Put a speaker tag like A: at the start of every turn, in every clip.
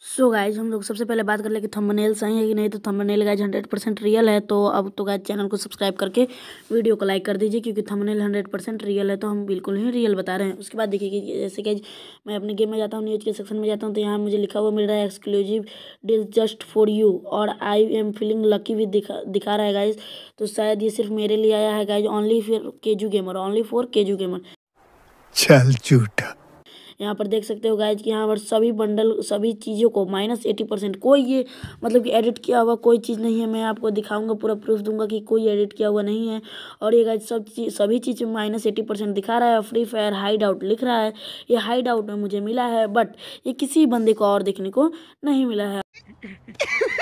A: सो so guys हम लोग सबसे पहले बात कर ले कि थंबनेल सही है कि नहीं तो thumbnail guys hundred percent real है तो अब तो गाइज चैनल को सब्सक्राइब करके वीडियो को लाइक कर दीजिए क्योंकि थंबनेल हंड्रेड परसेंट रियल है तो हम बिल्कुल ही रियल बता रहे हैं उसके बाद देखिए कि जैसे गाइज मैं अपने गेम में जाता हूँ न्यूज के सेक्शन में जाता हूँ तो यहाँ मुझे लिखा हुआ मिल रहा है exclusive deal just for you और आई एम फीलिंग लकी भी दिखा दिखा रहा है गाइज तो शायद ये सिर्फ मेरे लिए आया है गाइज ओनली फिर केजू गेमर ओनली फॉर केजू गेमर चल झूठा यहाँ पर देख सकते हो गाइज कि यहाँ पर सभी बंडल सभी चीज़ों को माइनस एटी परसेंट कोई ये मतलब कि एडिट किया हुआ कोई चीज़ नहीं है मैं आपको दिखाऊंगा पूरा प्रूफ दूंगा कि कोई एडिट किया हुआ नहीं है और ये गाइज सब चीज सभी चीज़ में माइनस एटी परसेंट दिखा रहा है फ्री फायर हाइड आउट लिख रहा है ये हाइड आउट में मुझे मिला है बट ये किसी बंदे को और देखने को नहीं मिला है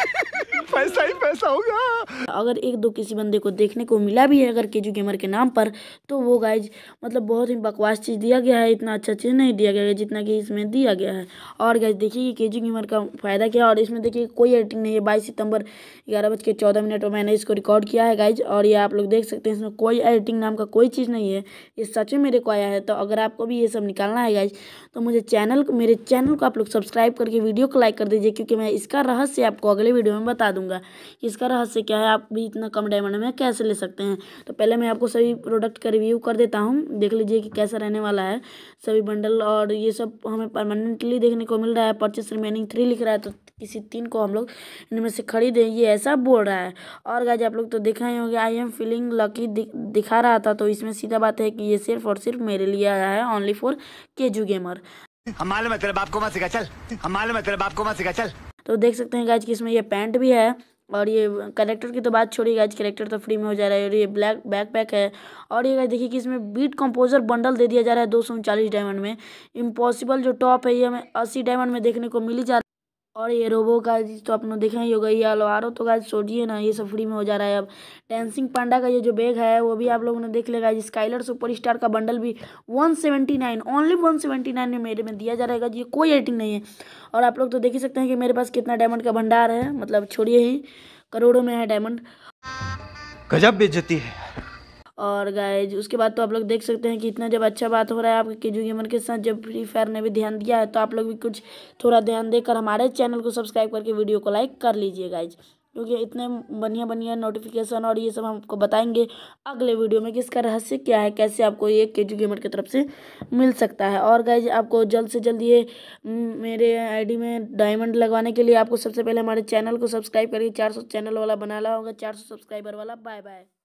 A: पैसा ही पैसा होगा अगर एक दो किसी बंदे को देखने को मिला भी है अगर जू गेमर के नाम पर तो वो गाइज मतलब बहुत ही बकवास चीज़ दिया गया है इतना अच्छा चीज़ नहीं दिया गया है जितना कि इसमें दिया गया है और गाइज देखिए के जी गेमर का फ़ायदा क्या और इसमें देखिए कोई एडिटिंग नहीं है बाईस सितंबर ग्यारह बज के चौदह मिनट में मैंने इसको रिकॉर्ड किया है गाइज और ये आप लोग देख सकते हैं इसमें कोई एडिटिंग नाम का कोई चीज़ नहीं है ये सच में मेरे को आया है तो अगर आपको भी ये सब निकालना है गाइज तो मुझे चैनल मेरे चैनल को आप लोग सब्सक्राइब करके वीडियो को लाइक कर दीजिए क्योंकि मैं इसका रहस्य आपको अगले वीडियो में बता दूँगा लूँगा इसका रहस्य क्या है आप भी इतना कम डायमंड में कैसे ले सकते हैं तो पहले मैं आपको सभी प्रोडक्ट का रिव्यू कर देता हूँ देख लीजिए कि कैसा रहने वाला है सभी बंडल और ये सब हमें परमानेंटली देखने को मिल रहा है परचेस रिमेनिंग थ्री लिख रहा है तो किसी तीन को हम लोग इनमें से खरीदें ये ऐसा बोल रहा है और गाय आप लोग तो देखा ही होंगे आई एम फीलिंग लकी दिखा रहा था तो इसमें सीधा बात है कि ये सिर्फ और सिर्फ मेरे लिए आया है ओनली फॉर केजू गेमर हम मालूम है तेरे बाप को मत सिखा चल हम मालूम है तेरे बाप को मत सिखा चल तो देख सकते हैं गाइज कि इसमें ये पैंट भी है और ये करेक्टर की तो बात छोड़िए गाइज करेक्टर तो फ्री में हो जा रहा है और ये ब्लैक बैक पैक है और ये गाइज देखिए कि इसमें बीट कंपोजर बंडल दे दिया जा रहा है दो डायमंड में इम्पॉसिबल जो टॉप है ये हमें अस्सी डायमंड में देखने को मिली जा और ये रोबो का तो आपने देखा ही होगा ये अलवारो तो गाय सोचिए ना ये सब फ्री में हो जा रहा है अब डांसिंग पांडा का ये जो बैग है वो भी आप लोगों ने देख लेगा स्काइलर सुपर स्टार का बंडल भी 179 ओनली 179 में मेरे में दिया जा रहेगा ये कोई एडिटिंग नहीं है और आप लोग तो देख ही सकते हैं कि मेरे पास कितना डायमंड का भंडार है मतलब छोड़िए ही करोड़ों में है डायमंड गजब बेचती है और गाइज उसके बाद तो आप लोग देख सकते हैं कि इतना जब अच्छा बात हो रहा है आपके केजू गेमर के साथ जब फ्री फायर ने भी ध्यान दिया है तो आप लोग भी कुछ थोड़ा ध्यान देकर हमारे चैनल को सब्सक्राइब करके वीडियो को लाइक कर लीजिए गाइज क्योंकि इतने बढ़िया बढ़िया नोटिफिकेशन और ये सब हमको बताएंगे अगले वीडियो में कि इसका रहस्य क्या है कैसे आपको ये के जू गेमर की तरफ से मिल सकता है और गाइज आपको जल्द से जल्द ये मेरे आईडी में डायमंड लगवाने के लिए आपको सबसे पहले हमारे चैनल को सब्सक्राइब करके 400 चैनल वाला बना ला होगा सौ सब्सक्राइबर वाला बाय बाय